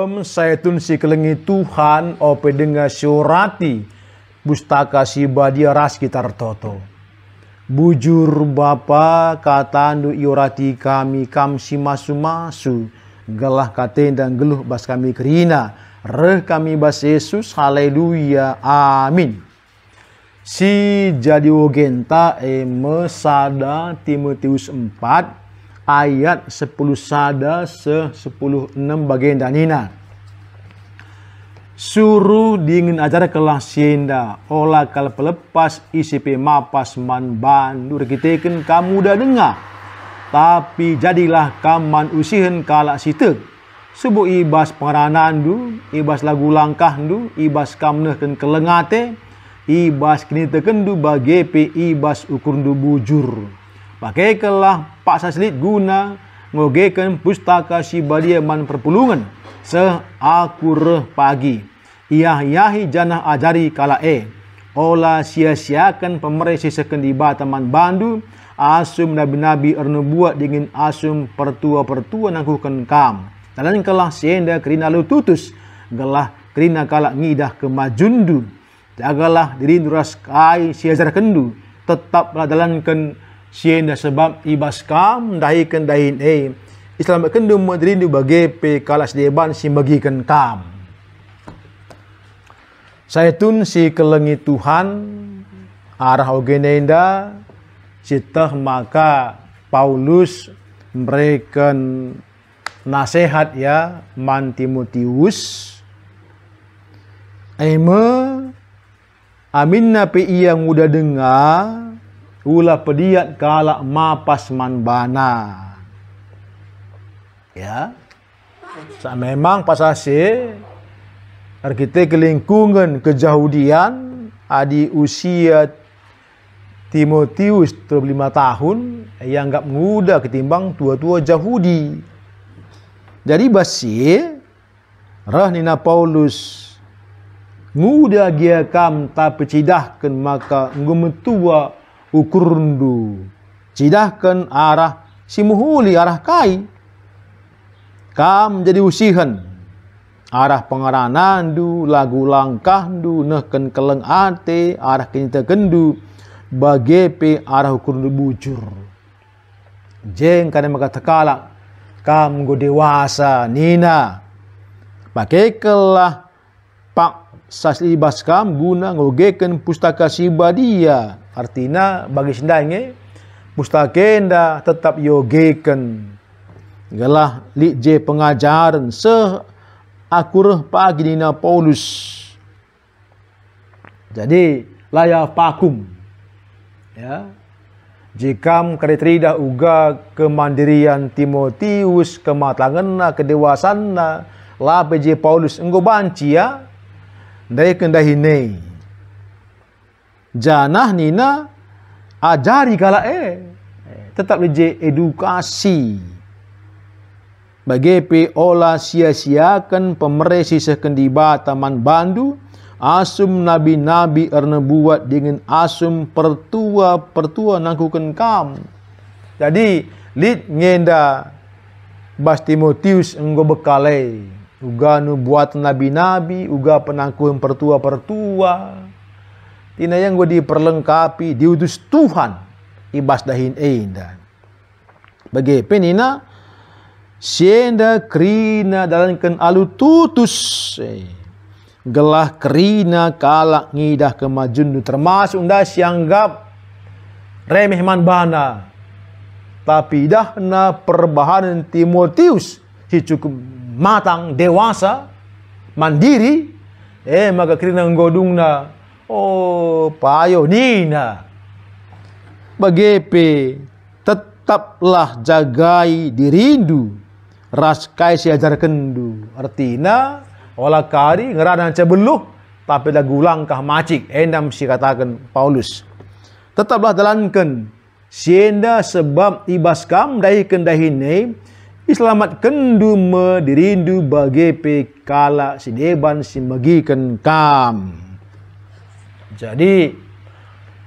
Om Saitun Sikelengi Tuhan Ope Denga si badia Sibadia Raskitar Toto Bujur Bapa kata andu iorati kami kam si masu masu gelah katen dan geluh bas kami kerina reh kami bas Yesus haleluya amin si jadi wogenta eme eh, sada Timotius 4 ayat 10 sada se 10 6 bagian danina. Suruh dingin acara kelas sienda, olah kalau pelepas ICP mapas man bandur kitekin kamu udah dengar. Tapi jadilah kaman usihin kalak situ. Sebuah ibas pengeranaan du, ibas lagu langkah du, ibas kamneh ken kelengate, ibas kini tekendu bagi ibas ukur du bujur pakaikanlah pak selit guna ngogekan pustaka sibadia man perpulungan seakur pagi iah yahi janah ajari kala e ola sia-siakan pemeresi sekendiba teman bandu asum nabi-nabi ernubuat dingin asum pertua-pertua nangkuhkan kam talan kelah sienda kerina tutus gelah kerina kalak ngidah kemajundu jagalah diri nuras kai siazar kendu tetaplah jalankan sienda sebab ibas kam dahi ken dahin e Islam ken du madrin du bagi pe kalas deban si bagi ken kam saya tun si kelengi Tuhan arah ogenenda sitah maka Paulus mereka nasihat ya Mantimotius. Timotius Aima aminna pe yang udah dengar Ula pediat kala mapas manbana. Ya. Sa memang pasase kita kelingkungan kejaudian adi usia Timotius 35 tahun yang anggap muda ketimbang tua-tua Yahudi. Jadi basi rahnina Paulus muda dia kam tapi cidahkan maka ngumetua ukurundu cidahkan arah simuhuli arah kai kam jadi usihan arah du lagu langkahdu neken keleng ate arah kita kendu bagepe arah ukurundu bujur jeng kada maka tekala kam go dewasa nina pakai kelah pak sasli baskam guna ngogeken pustaka sibadia. Artinya bagi sendangnya pustaka nda tetap yogeken. Galah li je pengajaran se akur pagi nina Paulus. Jadi laya pakum. Ya. Jikam kritrida uga kemandirian Timotius, kematangan, kedewasana, lah PJ Paulus enggak banci ya dai kenda hinei janah nina ajari kala eh tetap leje edukasi bagepe ola sia-siakan pemeresi sekendiba taman bandu asum nabi-nabi buat dengan asum pertua-pertua nangkukan kam jadi lid ngenda Bastimotius enggo bekalai Uga nubuat nabi-nabi, uga penangkuhin pertua-pertua. Tina yang gue diperlengkapi, diutus Tuhan. Ibas dahin einda. Bagi penina, sienda krina dalam ken alu tutus. Eh, gelah krina kalak ngidah kemajundu termasuk dah sianggap remeh man bana. Tapi dahna perbahanan Timotius si cukup matang, dewasa, mandiri, eh maka kirina godung na, oh payo nina. Bagepe, tetaplah jagai dirindu, raskai siajar kendu. Artina, olah kari ngerana cebeluh, tapi lagu langkah macik. Enam si katakan Paulus. Tetaplah jalankan, sienda sebab ibas kam dahi kendahine, Islamat kendu medirindu bagepe kala sideban simagikan kam. Jadi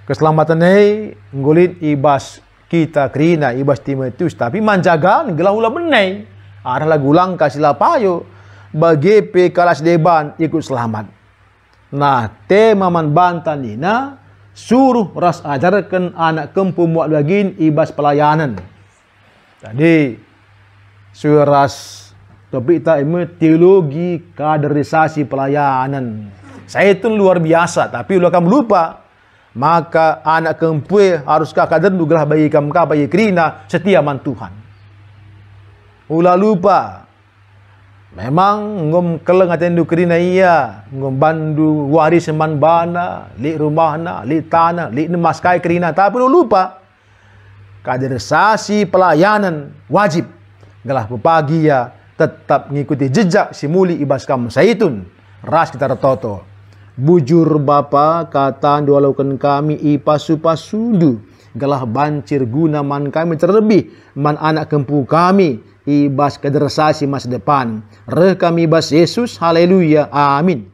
keselamatan ini ngulit ibas kita kerina ibas timetus tapi manjagan gelah ulah menai arah lagu langkah payo. Bagi kala sideban ikut selamat. Nah tema man bantan suruh ras ajarkan anak kempu muat bagin ibas pelayanan. Jadi suras tapi tak ilmu teologi kaderisasi pelayanan. Saya itu luar biasa, tapi lu akan lupa. Maka anak kempue haruskah kader dugalah bayi kamka bayi kerina setia man Tuhan. Ula lupa. Memang ngom keleng aten du kerina iya, ngom bandu waris man bana, li rumahna, li tanah, li nemas kai kerina, tapi lu lupa. Kaderisasi pelayanan wajib Gelah pagi ya tetap mengikuti jejak si muli ibas kam saitun ras kita toto bujur bapa kata dualaukan kami ipasu pasudu gelah bancir guna man kami terlebih man anak kempu kami ibas kedersasi masa depan reh kami ibas Yesus haleluya amin